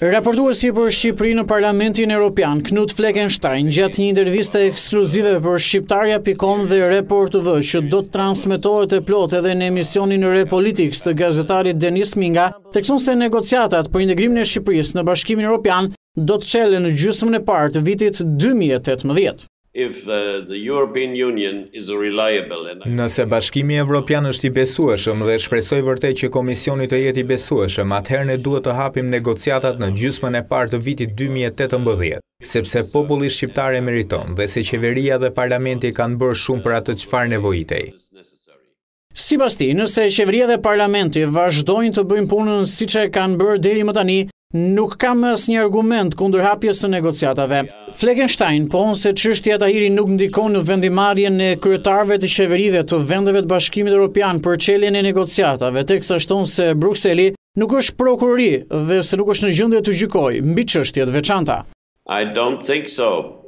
Raportuar si për Shqipëri në Parlamentin Europian, Knut Fleckenstein gjatë një interviste ekskluzive për Shqiptarja.com dhe Report V, që do të transmitohet e plot edhe në emisionin Repolitics të gazetarit Denis Minga, tekson se negociatat për integrimin e Shqipëris në Bashkimin Europian do të qele në gjysmën e partë vitit 2018. Nëse bashkimi Evropian është i besueshëm dhe shpresoj vërtet që komisionit të i besueshëm, atëherë ne duhet të hapim negociatat në gjysmën e partë të vitit 2018 sepse populli shqiptare e meriton dhe se qeveria dhe parlamenti kanë bërë shumë për atë çfarë nevojitej. Si basti, nëse qeveria dhe parlamenti vazhdojnë të bëjmë punën si që kanë bërë deri më tani, Nuk kam as një argument kundër hapjes së negociatave. Fleckenstein po se çështja e nuk ndikon në vendimarrjen e kryetarëve të qeverive të vendeve të Bashkimit Evropian për çeljen e negociatave, teksa shton se Brukseli nuk është prokurori dhe se nuk është në gjendje të gjykojë mbi çështjet veçanta. I don't think so.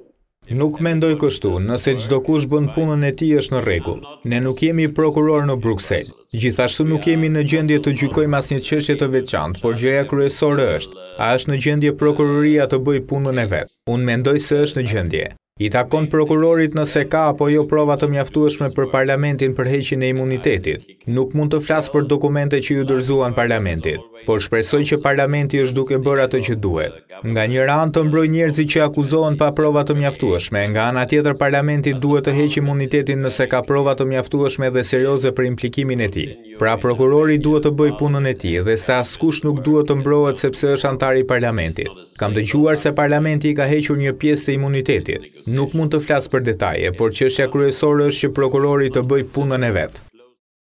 Nuk me ndoj kështu nëse gjdo kush bën punën e ti është në regu. Ne nuk jemi prokuror në Bruxelles. Gjithashtu nuk jemi në gjendje të gjykoj mas një qështje të veçantë, por gjëja kryesore është, a është në gjendje prokuroria të bëj punën e vetë. Unë me ndoj se është në gjendje. I takon prokurorit nëse ka apo jo provat të mjaftueshme për parlamentin për heqin e imunitetit. Nuk mund të flasë për dokumente që ju dërzuan parlamentit, por shpresoj që parlamenti është duke bërë atë që duhet. Nga një anë të mbroj njerëzi që akuzohen pa provat të mjaftueshme, nga ana tjetër parlamenti duhet të heqë imunitetin nëse ka provat të mjaftueshme dhe serioze për implikimin e ti. Pra prokurori duhet të bëj punën e ti dhe se askush nuk duhet të mbrohet sepse është antari parlamentit. Kam dëgjuar se parlamenti ka hequr një pjesë të imunitetit nuk mund të flasë për detaje, por qështja kryesore është që prokurori të bëj punën e vetë.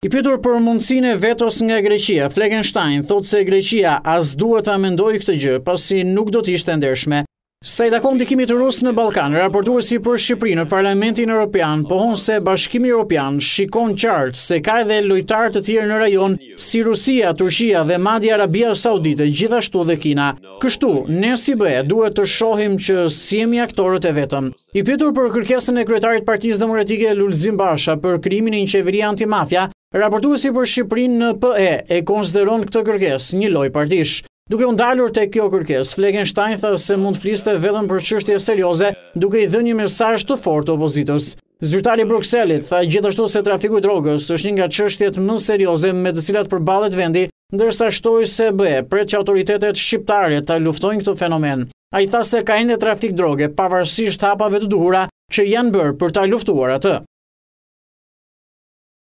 I pytur për mundësin e vetos nga Greqia, Flegenstein thot se Greqia as duhet të amendoj këtë gjë, pasi nuk do t'ishtë ndershme. Sa i takon dikimi të rusë në Balkan, raportuar si për Shqipri në Parlamentin Europian, pohon se Bashkimi Europian shikon qartë se ka edhe lojtarë të tjerë në rajon si Rusia, Turqia dhe Madi Arabia Saudite, gjithashtu dhe Kina. Kështu, ne si bëhe duhet të shohim që si jemi aktorët e vetëm. I pitur për kërkesën e kretarit partiz dhe mëretike Lulzim Basha për krimin e një qeveri antimafja, raportuar si për Shqipri në PE e konsideron këtë kërkes një loj partish. Duke u ndalur te kjo kërkes, Flegenstein tha se mund fliste vetëm për çështje serioze, duke i dhënë një mesazh të fortë opozitës. Zyrtari i Brukselit tha gjithashtu se trafiku i drogës është një nga çështjet më serioze me të cilat përballet vendi, ndërsa shtoi se BE pret që autoritetet shqiptare ta luftojnë këtë fenomen. Ai tha se ka ende trafik droge pavarësisht hapave të duhura që janë bërë për ta luftuar atë.